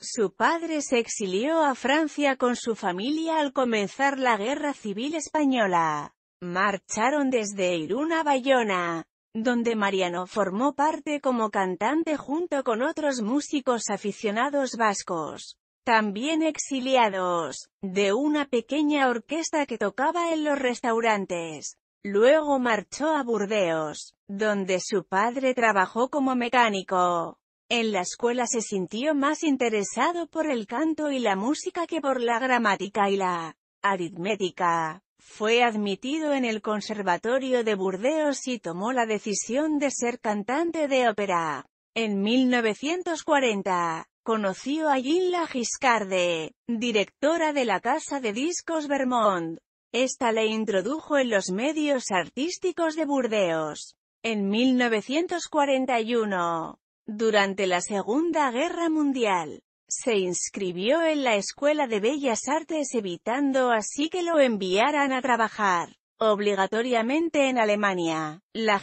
Su padre se exilió a Francia con su familia al comenzar la Guerra Civil Española. Marcharon desde Irún a Bayona, donde Mariano formó parte como cantante junto con otros músicos aficionados vascos, también exiliados, de una pequeña orquesta que tocaba en los restaurantes. Luego marchó a Burdeos, donde su padre trabajó como mecánico. En la escuela se sintió más interesado por el canto y la música que por la gramática y la aritmética. Fue admitido en el Conservatorio de Burdeos y tomó la decisión de ser cantante de ópera. En 1940, conoció a Ginla Giscarde, directora de la casa de discos Vermont. Esta le introdujo en los medios artísticos de Burdeos. En 1941, durante la Segunda Guerra Mundial, se inscribió en la Escuela de Bellas Artes evitando así que lo enviaran a trabajar obligatoriamente en Alemania. La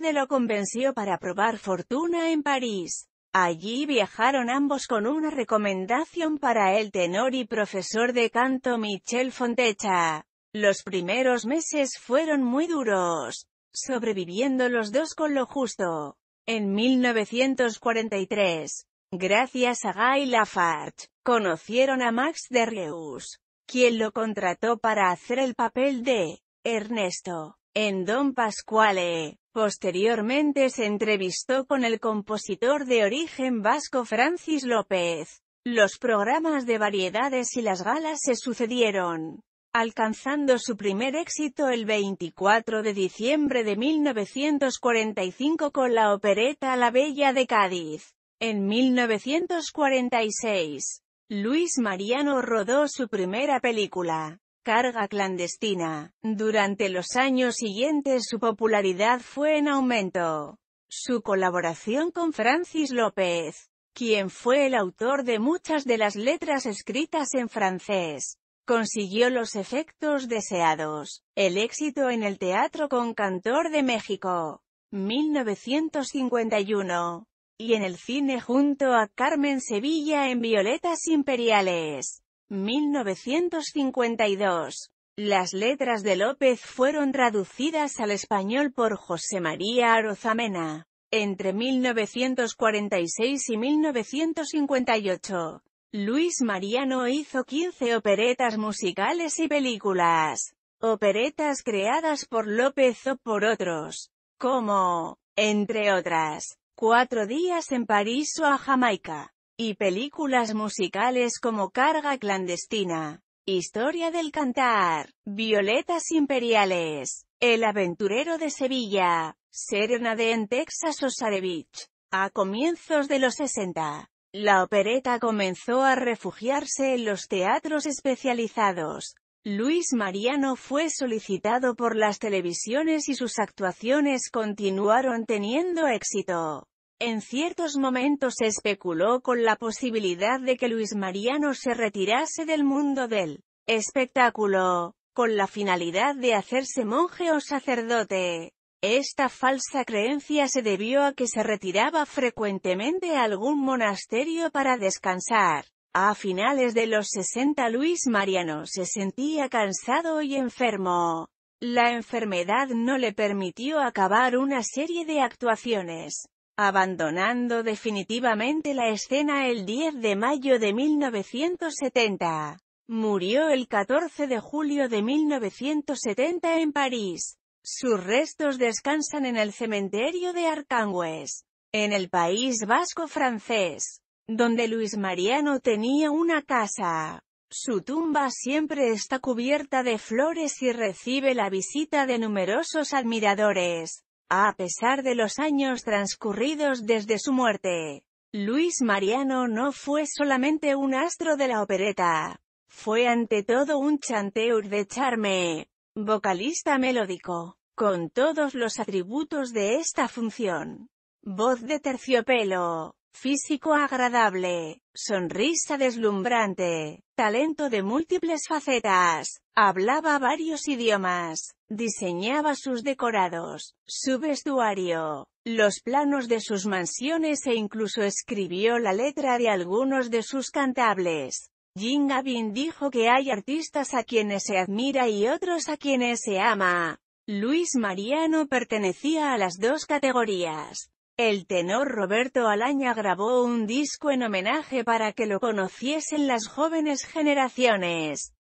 de lo convenció para probar fortuna en París. Allí viajaron ambos con una recomendación para el tenor y profesor de canto Michel Fontecha. Los primeros meses fueron muy duros, sobreviviendo los dos con lo justo. En 1943, gracias a Guy Lafarge, conocieron a Max de Reus, quien lo contrató para hacer el papel de Ernesto en Don Pasquale. Posteriormente se entrevistó con el compositor de origen vasco Francis López. Los programas de variedades y las galas se sucedieron alcanzando su primer éxito el 24 de diciembre de 1945 con la opereta La Bella de Cádiz. En 1946, Luis Mariano rodó su primera película, Carga Clandestina. Durante los años siguientes su popularidad fue en aumento. Su colaboración con Francis López, quien fue el autor de muchas de las letras escritas en francés, consiguió los efectos deseados. El éxito en el teatro con Cantor de México, 1951. Y en el cine junto a Carmen Sevilla en Violetas Imperiales, 1952. Las letras de López fueron traducidas al español por José María Arozamena, entre 1946 y 1958. Luis Mariano hizo 15 operetas musicales y películas. Operetas creadas por López o por otros. Como, entre otras, Cuatro días en París o a Jamaica. Y películas musicales como Carga clandestina. Historia del cantar. Violetas imperiales. El aventurero de Sevilla. Serenade en Texas o Sarevich. A comienzos de los 60. La opereta comenzó a refugiarse en los teatros especializados. Luis Mariano fue solicitado por las televisiones y sus actuaciones continuaron teniendo éxito. En ciertos momentos se especuló con la posibilidad de que Luis Mariano se retirase del mundo del espectáculo, con la finalidad de hacerse monje o sacerdote. Esta falsa creencia se debió a que se retiraba frecuentemente a algún monasterio para descansar. A finales de los 60 Luis Mariano se sentía cansado y enfermo. La enfermedad no le permitió acabar una serie de actuaciones, abandonando definitivamente la escena el 10 de mayo de 1970. Murió el 14 de julio de 1970 en París. Sus restos descansan en el cementerio de Arcangues, en el País Vasco francés, donde Luis Mariano tenía una casa. Su tumba siempre está cubierta de flores y recibe la visita de numerosos admiradores. A pesar de los años transcurridos desde su muerte, Luis Mariano no fue solamente un astro de la opereta. Fue ante todo un chanteur de charme, Vocalista melódico. Con todos los atributos de esta función. Voz de terciopelo. Físico agradable. Sonrisa deslumbrante. Talento de múltiples facetas. Hablaba varios idiomas. Diseñaba sus decorados. Su vestuario. Los planos de sus mansiones e incluso escribió la letra de algunos de sus cantables. Jim dijo que hay artistas a quienes se admira y otros a quienes se ama. Luis Mariano pertenecía a las dos categorías. El tenor Roberto Alaña grabó un disco en homenaje para que lo conociesen las jóvenes generaciones.